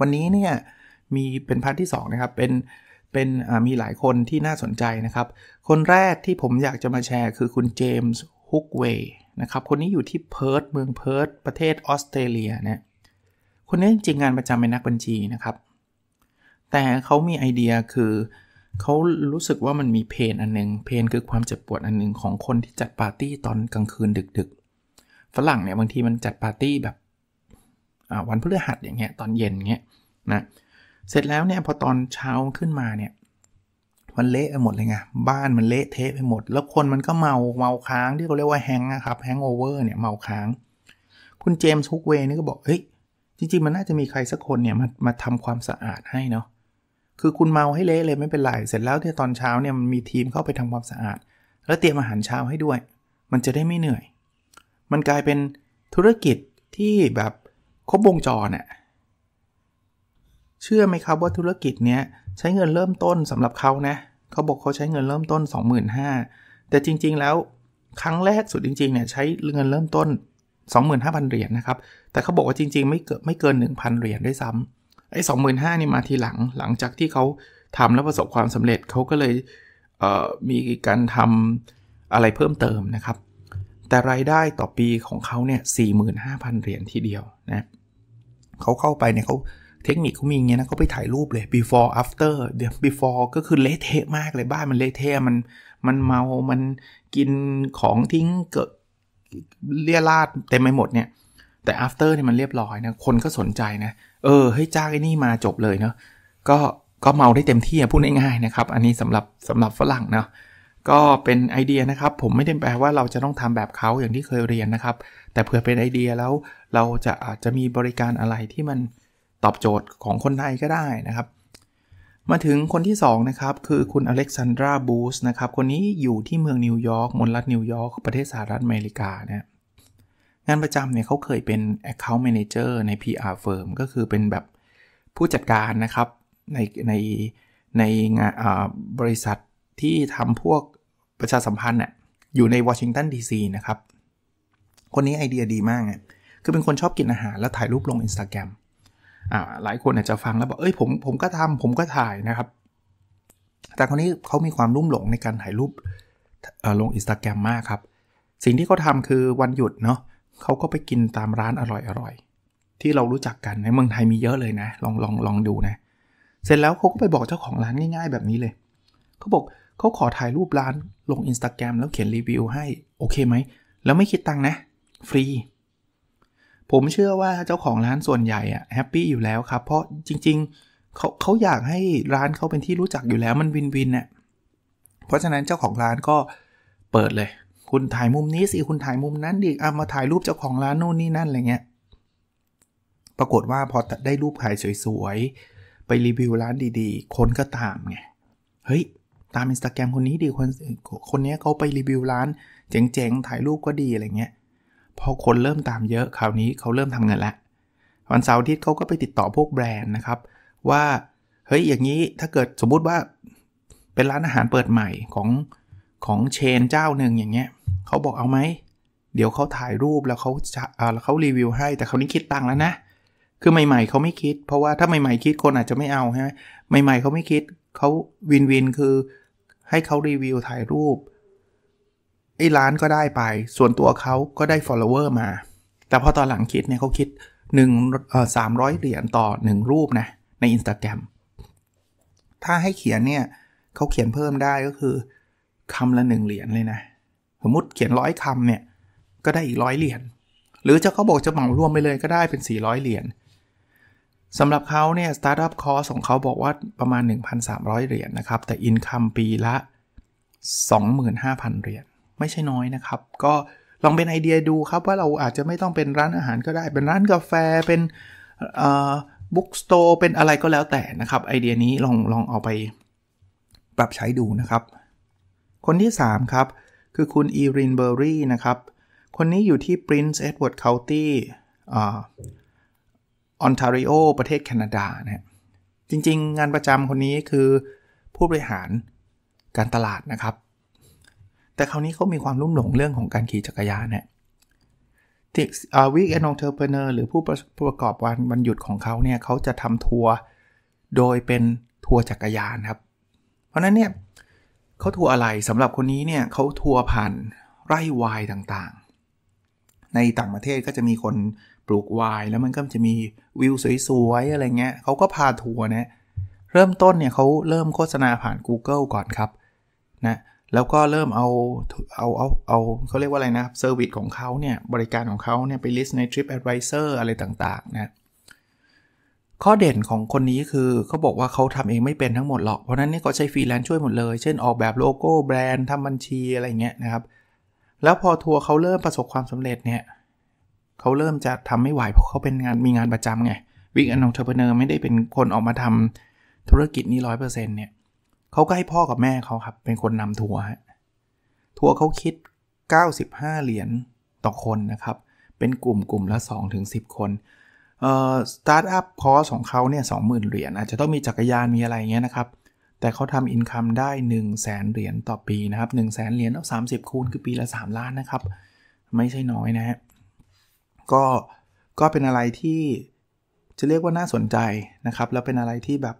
วันนี้เนี่ยมีเป็นพาร์ทที่2นะครับเป็นเป็นมีหลายคนที่น่าสนใจนะครับ คนแรกที่ผมอยากจะมาแชร์คือคุณเจมส์ฮุกเวย์นะครับ คนนี้อยู่ที่เพิร์ธเมืองเพิร์ธประเทศออสเตรเลียนะ คนนี้จริงงานประจำเป็นนักบัญชีนะครับ แต่เขามีไอเดียคือเขารู้สึกว่ามันมีเพนอันนึง เพนคือความเจ็บปวดอันนึงของคนที่จัดปาร์ตี้ตอนกลางคืนดึก ๆฝรั่งเนี่ยบางทีมันจัดปาร์ตี้แบบวันพฤหัสอย่างเงี้ยตอนเย็นเงี้ยนะเสร็จแล้วเนี่ยพอตอนเช้าขึ้นมาเนี่ยมันเละไปหมดเลยไงบ้านมันเละเทะไปหมด แล้วคนมันก็เมาเมาค้าง ที่เขาเรียกว่าแฮงนะครับ แฮงโอเวอร์เนี่ย เมาค้าง คุณเจมส์ฮุกเวย์นี่ก็บอกเฮ้ยจริงๆ มันน่าจะมีใครสักคนเนี่ยมามาทำความสะอาดให้เนาะคือคุณเมาให้เละเลยไม่เป็นไรเสร็จแล้วเี่ยตอนเช้าเนี่ยมันมีทีมเข้าไปทำความสะอาด แล้วเตรียมอาหารเช้าให้ด้วย มันจะได้ไม่เหนื่อย มันกลายเป็นธุรกิจที่แบบครบวงจรน่ะเชื่อไหมครับว่าธุรกิจเนี้ยใช้เงินเริ่มต้นสำหรับเขานะเขาบอกเขาใช้เงินเริ่มต้น 25,000แต่จริงๆ แล้วครั้งแรกสุดจริงๆเนี่ยใช้เงินเริ่มต้น 25,000เหรียญนนะครับแต่เขาบอกว่าจริงๆไม่เกินไม่เกิน1,000เหรียญด้วยซ้ำไอ้25,000นี่มาทีหลัง หลังจากที่เขาทำแล้วประสบความสำเร็จเขาก็เลยเมีการทำอะไรเพิ่มเติมนะครับแต่รายได้ต่อปีของเขาเนี่ยสี่หมื่นห้าพันเหรียญทีเดียวนะเขาเข้าไปเนี่ยเขาเทคนิคเขามีเงี้ยนะเขาไปถ่ายรูปเลย before after เดี๋ยว before ก็คือเละเทะมากเลยบ้านมันเละเทะมัน มันเมา มันกินของทิ้งเกิดเลี่ยราดเต็มไปหมดเนี่ยแต่ after เนี่ยมันเรียบร้อยนะคนก็สนใจนะ เออเฮ้ยจ้าไอ้นี่มาจบเลยเนาะก็ก็เมาได้เต็มที่พูดง่ายๆนะครับ อันนี้สำหรับสำหรับฝรั่งเนาะก็เป็นไอเดียนะครับผมไม่ได้แปลว่าเราจะต้องทำแบบเขาอย่างที่เคยเรียนนะครับ แต่เผื่อเป็นไอเดียแล้วเราจะอาจจะมีบริการอะไรที่มันตอบโจทย์ของคนไทยก็ได้นะครับ มาถึงคนที่2นะครับ คือคุณอเล็กซานดราบูสนะครับคนนี้อยู่ที่เมืองนิวยอร์กมณฑลนิวยอร์กประเทศสหรัฐอเมริกานะงานประจำเนี่ยเขาเคยเป็น Account Manager ใน PR Firm ก็คือเป็นแบบผู้จัดการนะครับ ในในในงานบริษัทที่ทำพวกประชาสัมพันธ์น่ะอยู่ในวอชิงตันดีซีนะครับ คนนี้ไอเดียดีมากอ่ะคือเป็นคนชอบกินอาหารแล้วถ่ายรูปลง Instagram อ่าหลายคนอาจจะฟังแล้วบอกเอ้ยผมผมก็ทำผมก็ถ่ายนะครับ แต่คนนี้เขามีความรุ่มหลงในการถ่ายรูปลงอินสตาแกรมากครับ สิ่งที่เขาทาคือวันหยุดเนาะเขาก็ไปกินตามร้านอร่อยๆ ที่เรารู้จักกันในเมืองไทยมีเยอะเลยนะลองลองลองดูนะเสร็จแล้วเขาก็ไปบอกเจ้าของร้านง่าย ๆ แบบนี้เลยเขาบอกเขาขอถ่ายรูปร้าน ลงอินสตาแกรมแล้วเขียนรีวิวให้โอเคไหม แล้วไม่คิดตังค์นะ ฟรี ผมเชื่อว่าเจ้าของร้านส่วนใหญ่อะแฮปปี้อยู่แล้วครับ เพราะจริงๆเขาเขาอยากให้ร้านเขาเป็นที่รู้จักอยู่แล้วมันวินวินเ่ะเพราะฉะนั้นเจ้าของร้านก็เปิดเลย คุณถ่ายมุมนี้สิคุณถ่ายมุมนั้นดิเอามาถ่ายรูปเจ้าของร้านนู่นนี่นั่นอะไรเงี้ย ปรากฏว่าพอได้รูปถ่ายสวยๆไปรีวิวร้านดีๆคนก็ตามไงเฮ้ยตามอินสตาแกรมคนนี้ดีคนคนนี้เขาไปรีวิวร้านเจ๋ง ๆถ่ายรูปก็ดีอะไรเงี้ยพอคนเริ่มตามเยอะคราวนี้เขาเริ่มทำเงินละวันเสาร์อาทิตย์เขาก็ไปติดต่อพวกแบรนด์นะครับ ว่าเฮ้ยอย่างนี้ถ้าเกิดสมมุติว่าเป็นร้านอาหารเปิดใหม่ของ ของเชนเจ้าหนึ่งอย่างเงี้ยเขาบอกเอาไหม เดี๋ยวเขาถ่ายรูปแล้วเขาจแล้วเขารีวิวให้ แต่เขานี้คิดตังค์แล้วนะคือใหม่ๆเขาไม่คิด เพราะว่าถ้าใหม่ๆคิดคนอาจจะไม่เอาใช่ไหมใหม่ๆเขาไม่คิดเขาวินวินคือให้เขารีวิวถ่ายรูป ไอ้ร้านก็ได้ไปส่วนตัวเขาก็ได้ follower มา แต่พอตอนหลังคิดเนี่ยเขาคิด1นึ่งสามร้อยเหรียญต่อ 1 รูปนะ ใน Instagram ถ้าให้เขียนเนี่ยเขาเขียนเพิ่มได้ก็คือคำละ 1 เหรียญเลยนะ สมมติเขียนร้อยคำเนี่ย ก็ได้อีกร้อยเหรียญ หรือจะเขาบอกจะเหมารวมไปเลยก็ได้เป็น 400 เหรียญสำหรับเขาเนี่ยสตาร์ทอัพคอสของเขาบอกว่าประมาณ 1,300 เหรียญนนะครับ แต่อินคัมปีละ 25,000 เหรียญ ไม่ใช่น้อยนะครับ ก็ลองเป็นไอเดียดูครับว่าเราอาจจะไม่ต้องเป็นร้านอาหารก็ได้เป็นร้านกาแฟเป็นบุ๊กสโตร์เป็นอะไรก็แล้วแต่นะครับ ไอเดียนี้ลองลองเอาไปปรับใช้ดูนะครับ คนที่ 3 ครับคือคุณอีรินเบอร์รี่นะครับ คนนี้อยู่ที่ Prince Edward County ออนทาริโอประเทศแคนาดานะจริงๆ งานประจำคนนี้คือผู้บริหารการตลาดนะครับ แต่คราวนี้เขามีความลุ่มหลงเรื่องของการขี่จักรยานเนี่ยิกวิกแอนองเทอร์เพเนอร์หรือผู้ประกอบวันวันหยุดของเขาเนี่ยเขาจะทำทัวร์โดยเป็นทัวร์จักรยานครับ เพราะนั้นเนี่ยเขาทัวร์อะไรสำหรับคนนี้เนี่ยเขาทัวร์ผ่าน ไร่วายต่างๆ ในต่างประเทศก็จะมีคนปลูกวายแล้วมันก็จะมีวิวสวยๆอะไรเงี้ยเขาก็พาทัวร์นะเริ่มต้นเนี่ยเขาเริ่มโฆษณาผ่าน Google ก่อนครับนะแล้วก็เริ่มเอาเอาเอาเอาเขาเรียกว่าอะไรนะเซอร์วิสของเขาเนี่ย บริการของเขาเนี่ยไปลิสต์ใน Trip Advisor อะไรต่าง ๆ นะ ข้อเด่นของคนนี้คือเขาบอกว่าเขาทำเองไม่เป็นทั้งหมดหรอก เพราะนั้นนี่ก็ใช้ฟรีแลนซ์ช่วยหมดเลย เช่นออกแบบโลโก้แบรนด์ทำบัญชีอะไรเงี้ยนะครับแล้วพอทัวร์เขาเริ่มประสบความสำเร็จเนี่ยเขาเริ่มจะทำไม่ไหวเพราะเขาเป็นงานมีงานประจำไงวิกแอนนองเทอร์เพเนอร์ไม่ได้เป็นคนออกมาทำธุรกิจนี้ร้อยเปอร์เซ็นเนี่ยเขาก็ให้พ่อกับแม่เขาครับ เป็นคนนำทัวร์ทัวร์เขาคิด 95 เหรียญต่อคนนะครับ เป็นกลุ่มกลุ่มละ 2-10ถึงคนเอ่อสตาร์ทอัพคอสของเขาเนี่ยสองหมื่นเหรียญอาจจะต้องมีจักรยานมีอะไรเงี้ยนะครับ แต่เขาทำอินคัมได้ 1 0 0 0 0แสนเหรียญต่อปีนะครับ1น0 0 0 0แสนเหรียญเอา30 คูณคือปีละ3ล้านนะครับ ไม่ใช่น้อยนะฮะก็ก็เป็นอะไรที่จะเรียกว่าน่าสนใจนะครับ แล้วเป็นอะไรที่แบบ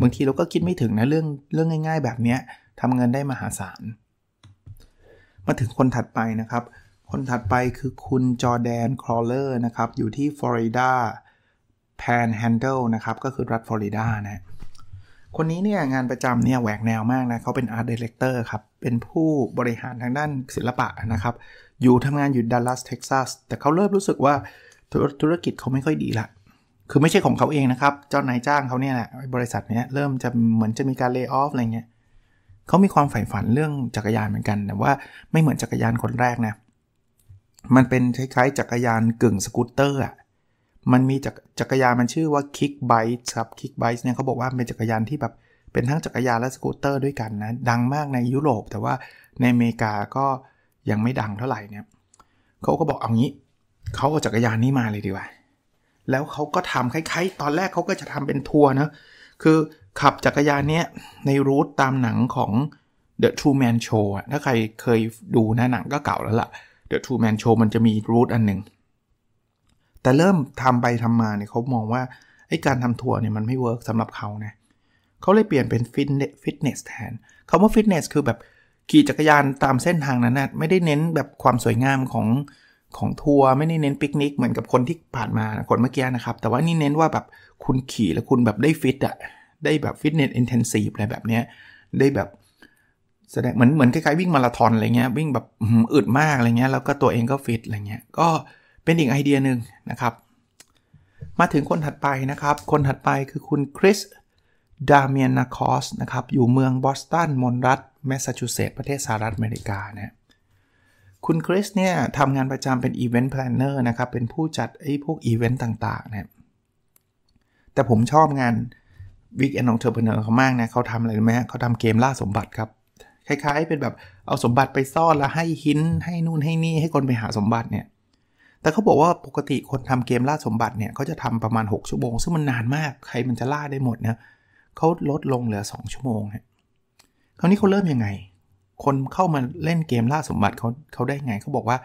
บางทีเราก็คิดไม่ถึงนะเรื่องเรื่องง่ายๆ แบบนี้ทำเงินได้มหาศาล มาถึงคนถัดไปนะครับ คนถัดไปคือคุณจอแดนคลอเลอร์นะครับ อยู่ที่ฟลอริดาแพนแฮนเดิลนะครับ ก็คือรัฐฟลอริดานะ คนนี้เนี่ยงานประจำเนี่ยแหวกแนวมากนะเขาเป็นอาร์ตดีเลกเตอร์ครับ เป็นผู้บริหารทางด้านศิลปะนะครับอยู่ทำงานอยู่ดัลลัสเท็กซัสแต่เขาเริ่มรู้สึกว่าธุรกิจเขาไม่ค่อยดีละ คือไม่ใช่ของเขาเองนะครับเจ้านายจ้างเขาเนี่ยแหละบริษัทเนี้ยเริ่มจะเหมือนจะมีการเลิกออฟอะไรเงี้ยเขามีความใฝ่ฝันเรื่องจักรยานเหมือนกันแต่ว่าไม่เหมือนจักรยานคนแรกนะ มันเป็นคล้ายๆจักรยานกึ่งสกูตเตอร์อ่ะมันมีจักจักรยานมันชื่อว่าคิก b บค์ครับคิกไบค์เนี่ยเขาบอกว่าเป็นจักรยานที่แบบเป็นทั้งจักรยานและสกูตเตอร์ ด้วยกันนะดังมากในยุโรป แต่ว่าในอเมริกาก็เยังไม่ดังเท่าไหร่เนี่ยเขาก็บอก เอางี้ เขาเอาจักรยานนี้มาเลยดีกว่า แล้วเขาก็ทำคล้ายๆ ตอนแรกเขาก็จะทำเป็นทัวร์นะ คือขับจักรยานเนี้ยในรูทตามหนังของ The True Man Show ถ้าใครเคยดูนะหนังก็เก่าแล้วละ่ะ The True Man Show มันจะมีรูทอันหนึ่งแต่เริ่มทำไปทำมาเนี่ยเขามองว่าไอ้การทำทัวร์เนี่ยมันไม่เวิร์กสำหรับเขานะเขาเลยเปลี่ยนเป็นฟิตเนสแทนคาว่าฟิตเนสคือแบบขี่จักรยานตามเส้นทางนั้นนะไม่ได้เน้นแบบความสวยงามของ ของทัวร์ไม่ได้เน้นปิกนิกเหมือนกับคนที่ผ่านมาคนเมื่อกี้นะครับ แต่ว่านี่เน้นว่าแบบคุณขี่แล้วคุณแบบได้ฟิตอะได้แบบฟิตเนสอินเทนซีฟอะไรแบบเนี้ยได้แบบแสดงเหมือนเหมือนคล้ายๆวิ่งมาราธอนอะไรเงี้ยวิ่งแบบอึดมากอะไรเงี้ยแล้วก็ตัวเองก็ฟิตอะไรเงี้ยก็เป็นอีกไอเดียหนึ่งนะครับ มาถึงคนถัดไปนะครับ คนถัดไปคือคุณคริสดามิเนนาคอสนะครับ อยู่เมืองบอสตันมอนรัฐแมสซาชูเซตส์ประเทศสหรัฐอเมริกานะคุณคริสเนี่ยทำงานประจำเป็นอีเวนต์แพลนเนอร์นะครับ เป็นผู้จัดไอ้พวกอีเวนต์ต่าง ๆ นะแต่ผมชอบงานวิกแอนน์องเทอร์เพเนอร์เขามากนะเขาทำอะไรรู้ไหมเขาทำเกมล่าสมบัติครับ คล้าย ๆ เป็นแบบเอาสมบัติไปซ่อน แล้วให้หินให้นู่นให้นี่ ให้คนไปหาสมบัติเนี่ยแต่เขาบอกว่าปกติคนทำเกมล่าสมบัติเนี่ยเขาจะทำประมาณ6ชั่วโมงซึ่งมันนานมาก ใครมันจะล่าได้หมดนะเขาลดลงเหลือ 2 ชั่วโมงฮะคราวนี้เขาเริ่มยังไง คนเข้ามาเล่นเกมล่าสมบัติเขาเขาได้ไง เขาบอกว่า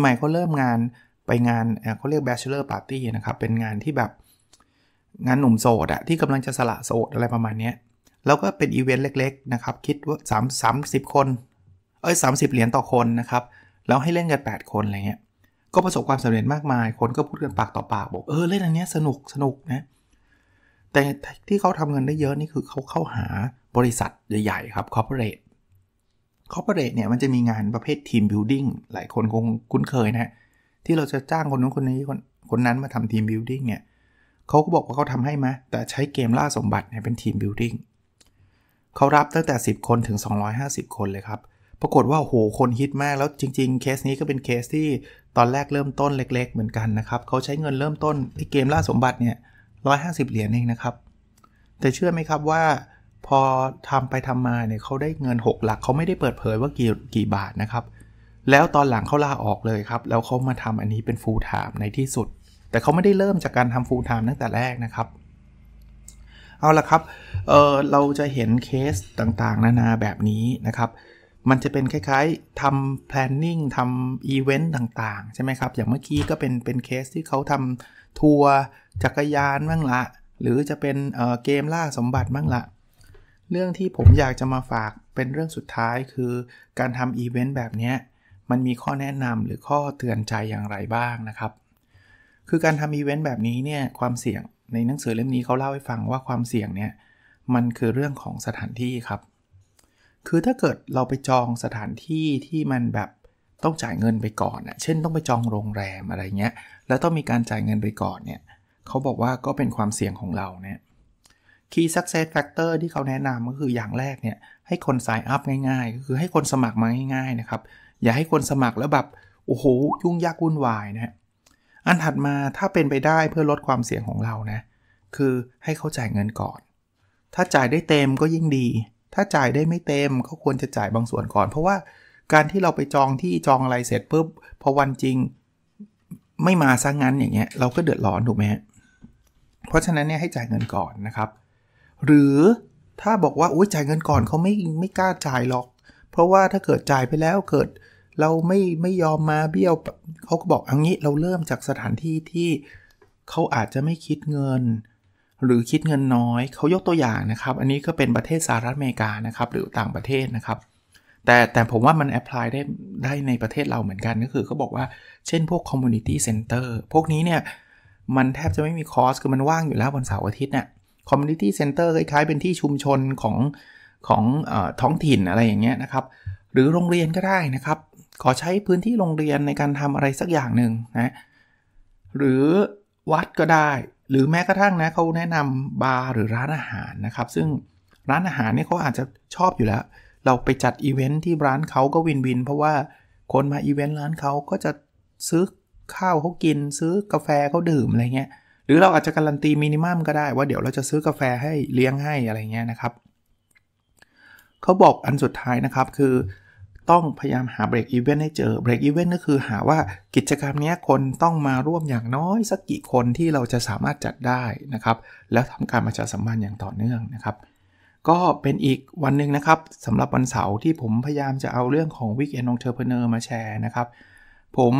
ใหม่ๆเขาเริ่มงานไปงานเขาเรียก bachelor party นะครับ เป็นงานที่แบบงานหนุ่มโสดอะที่กำลังจะสละโสดอะไรประมาณนี้ แล้วก็เป็นอีเวนต์เล็กๆ นะครับ คิดว่า3 30 คนเอ้ย30 เหรียญต่อคนนะครับ แล้วให้เล่นกัน 8 คน อะไรเงี้ย ก็ประสบความสำเร็จมากมาย คนก็พูดกันปากต่อปากบอกเออเล่นอันนี้สนุกสนุกนะเแต่ที่เขาทำเงินได้เยอะนี่คือเขาเข้าหาบริษัทใหญ่ ๆ ครับคอร์เปอเรทคอร์เปอเรทเนี่ย มันจะมีงานประเภททีมบิลดิ้งหลายคนคงคุ้นเคยนะที่เราจะจ้างคนนู้นคนนี้คนคนนั้นมาทำทีมบิลดิ้งเนี่ยเขาก็บอกว่าเขาทำให้ไหมแต่ใช้เกมล่าสมบัติเนี่ยเป็นทีมบิลดิ้งเขารับตั้งแต่ 10 คนถึง 250 คนเลยครับ ปรากฏว่าโหคนฮิตมากแล้วจริง ๆ เคสนี้ก็เป็นเคสที่ตอนแรกเริ่มต้นเล็กๆเหมือนกันนะครับเขาใช้เงินเริ่มต้นที่เกมล่าสมบัติเนี่ย150 เหรียญเองนะครับ แต่เชื่อไหมครับว่า พอทำไปทำมาเนี่ยเขาได้เงิน 6 หลัก เขาไม่ได้เปิดเผยว่ากี่กี่บาทนะครับ แล้วตอนหลังเขาลาออกเลยครับแล้วเขามาทำอันนี้เป็นฟูลไทม์ในที่สุดแต่เขาไม่ได้เริ่มจากการทำฟูลไทม์ตั้งแต่แรกนะครับ เอาละครับเเราจะเห็นเคสต่างๆ นานาแบบนี้นะครับ มันจะเป็นคล้ายๆทำ planning ทำ event ต่างๆใช่ไหมครับอย่างเมื่อกี้ก็เป็นเป็นเคสที่เขาทำทัวร์จักรยานบ้างละ หรือจะเป็นเเกมล่าสมบัติบ้างละ เรื่องที่ผมอยากจะมาฝากเป็นเรื่องสุดท้ายคือการทำอีเวนต์แบบนี้มันมีข้อแนะนำหรือข้อเตือนใจอย่างไรบ้างนะครับ คือการทำอีเวนต์แบบนี้เนี่ยความเสี่ยงในหนังสือเล่มนี้เขาเล่าให้ฟังว่าความเสี่ยงเนี่ยมันคือเรื่องของสถานที่ครับ คือถ้าเกิดเราไปจองสถานที่ที่มันแบบต้องจ่ายเงินไปก่อนอะเช่นต้องไปจองโรงแรมอะไรเงี้ยแล้วต้องมีการจ่ายเงินไปก่อนเนี่ยเขาบอกว่าก็เป็นความเสี่ยงของเราเนี่ย Key Success Factor ที่เขาแนะนำก็คืออย่างแรกเนี่ยให้คนสายอัพง่ายๆก็คือให้คนสมัครมาง่ายๆนะครับอย่าให้คนสมัครแล้วแบบโอ้โหยุ่งยากวุ่นวายนะอันถัดมาถ้าเป็นไปได้เพื่อลดความเสี่ยงของเรานะคือให้เขาจ่ายเงินก่อน ถ้าจ่ายได้เต็มก็ยิ่งดี ถ้าจ่ายได้ไม่เต็มก็ควรจะจ่ายบางส่วนก่อน เพราะว่าการที่เราไปจองที่จองอะไรเสร็จปุ๊บพอวันจริงไม่มาซะงั้นอย่างเงี้ยเราก็เดือดร้อนถูกไหมเพราะฉะนั้นเนี่ยให้จ่ายเงินก่อนนะครับ หรือถ้าบอกว่าโอ้ยจ่ายเงินก่อนเขาไม่ไม่กล้าจ่ายหรอก เพราะว่าถ้าเกิดจ่ายไปแล้วเกิดเราไม่ไม่ยอมมาเบี้ยวเขาก็บอกอังนี้ เราเริ่มจากสถานที่ที่เขาอาจจะไม่คิดเงิน หรือคิดเงินน้อยเขายกตัวอย่างนะครับ อันนี้ก็เป็นประเทศสหรัฐอเมริกานะครับ หรือต่างประเทศนะครับแต่แต่ผมว่ามันแอพพลายได้ได้ในประเทศเราเหมือนกันก็คือเขาบอกว่า เช่นพวกคอมมูนิตี้เซ็นเตอร์พวกนี้เนี่ย มันแทบจะไม่มีคอสคือมันว่างอยู่แล้ววันเสาร์อาทิตย์เนี่ยคอมมูนิตี้เซ็นเตอร์คล้ายๆ เป็นที่ชุมชนของของอท้องถิ่นอะไรอย่างเงี้ยนะครับ หรือโรงเรียนก็ได้นะครับขอใช้พื้นที่โรงเรียนในการทำอะไรสักอย่างหนึ่งนะหรือวัดก็ได้ หรือแม้กระทั่งนะเขาแนะนำบาร์หรือร้านอาหารนะครับ ซึ่งร้านอาหารเนี่ยเขาอาจจะชอบอยู่แล้วเราไปจัดอีเวนท์ที่ร้านเขาก็วินวิน เพราะว่าคนมาอีเวนท์ร้านเขาก็จะซื้อข้าวเขากิน ซื้อกาแฟเขาดื่ม อะไรเงี้ย หรือเราอาจจะการันตีมินิมัมก็ได้ว่าเดี๋ยวเราจะซื้อกาแฟให้เลี้ยงให้อะไรเงี้ยนะครับเขาบอกอันสุดท้ายนะครับคือ ต้องพยายามหาเบรกอีเวนต์ให้เจอเบรกอีเวนต์ก็คือหาว่ากิจกรรมนี้คนต้องมาร่วมอย่างน้อยสักกี่คนที่เราจะสามารถจัดได้นะครับ แล้วทำการประชาสัมพันธ์อย่างต่อเนื่องนะครับก็เป็นอีกวันหนึ่งนะครับสำหรับวันเสาร์ที่ผมพยายามจะเอาเรื่องของวกแอนนองเทอร์เพเนอร์มาแชร์นะครับผม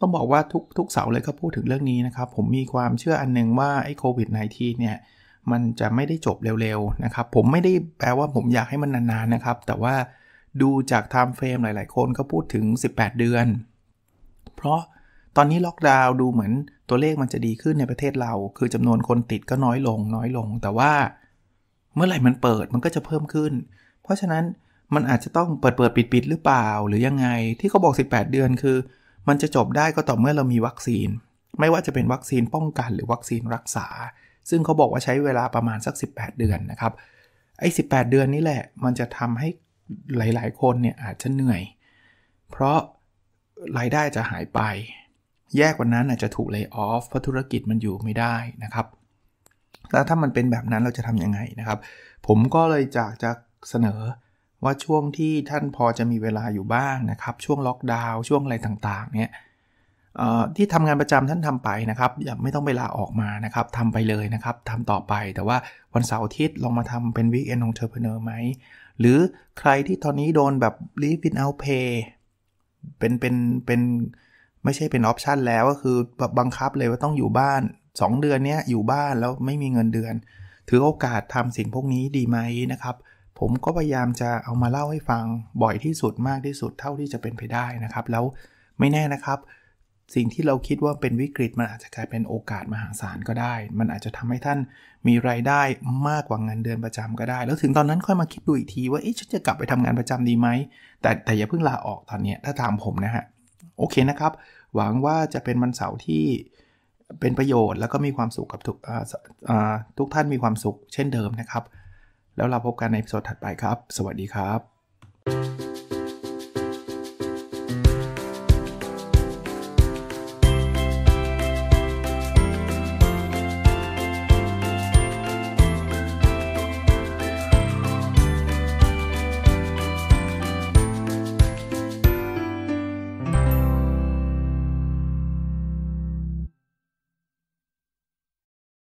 ต้องบอกว่าทุกทุกเสาร์เลยก็พูดถึงเรื่องนี้นะครับ ผมมีความเชื่ออันนึงว่าไอ้โควิด -19 เนี่ยมันจะไม่ได้จบเร็วๆนะครับผมไม่ได้แปลว่าผมอยากให้มันนานๆนะครับ แต่ว่าดูจากไทม์เฟรมหลายๆคนก็พูดถึง 18 เดือน เพราะตอนนี้ล็อกดาวน์ดูเหมือนตัวเลขมันจะดีขึ้นในประเทศเราคือจำานวนคนติดก็น้อยลง น้อยลง แต่ว่าเมื่อไหร่มันเปิดมันก็จะเพิ่มขึ้น เพราะฉะนั้นมันอาจจะต้องเปิดเปิดปิดปิดหรือเปล่าหรือยังไงที่เขาบอก 18 เดือนคือ มันจะจบได้ก็ต่อเมื่อเรามีวัคซีน ไม่ว่าจะเป็นวัคซีนป้องกันหรือวัคซีนรักษา ซึ่งเขาบอกว่าใช้เวลาประมาณสัก18 เดือนนะครับไอ้18เดือนนี้แหละมันจะทำให้หลาย ๆคนเนี่ยอาจจะเหนื่อย เพราะรายได้จะหายไป แย่กว่านั้นอาจจะถูกเลิกออฟเพราะธุรกิจมันอยู่ไม่ได้นะครับแล้วถ้ามันเป็นแบบนั้นเราจะทํำยังไงนะครับ ผมก็เลยจากจะเสนอว่าช่วงที่ท่านพอจะมีเวลาอยู่บ้างนะครับ ช่วงล็อกดาวน์ช่วงอะไรต่างๆเนี่ยที่ทำงานประจำท่านทำไปนะครับ อย่าไม่ต้องเวลาออกมานะครับทำไปเลยนะครับทำต่อไปแต่ว่าวันเสาร์อาทิตย์ลองมาทำเป็นวิกเอนองเทอร์เพเนอร์ไหม หรือใครที่ตอนนี้โดนแบบรีฟินเอาเพย์เป็นเป็นเป็นไม่ใช่เป็นออปชันแล้วก็คือแบบบังคับเลยว่าต้องอยู่บ้าน2 เดือนเนี้ยอยู่บ้าน แล้วไม่มีเงินเดือน ถือโอกาสทำสิ่งพวกนี้ดีไหมนะครับ ผมก็พยายามจะเอามาเล่าให้ฟังบ่อยที่สุดมากที่สุดเท่าที่จะเป็นไปได้นะครับ แล้วไม่แน่นะครับ สิ่งที่เราคิดว่าเป็นวิกฤตมันอาจจะกลายเป็นโอกาสมหาศาลก็ได้ มันอาจจะทำให้ท่านมีรายได้มากกว่าเงินเดือนประจำก็ได้ แล้วถึงตอนนั้นค่อยมาคิดดูอีกทีว่าเอ๊ะฉันจะกลับไปทำงานประจำดีไหมแต่แต่อย่าเพิ่งลาออกตอนนี้ถ้าตามผมนะฮะโอเคนะครับ หวังว่าจะเป็นวันเสาร์ที่เป็นประโยชน์แล้วก็มีความสุขกับทุกทุกท่านมีความสุขเช่นเดิมนะครับ แล้วเราพบกันในสดถัดไปครับ สวัสดีครับ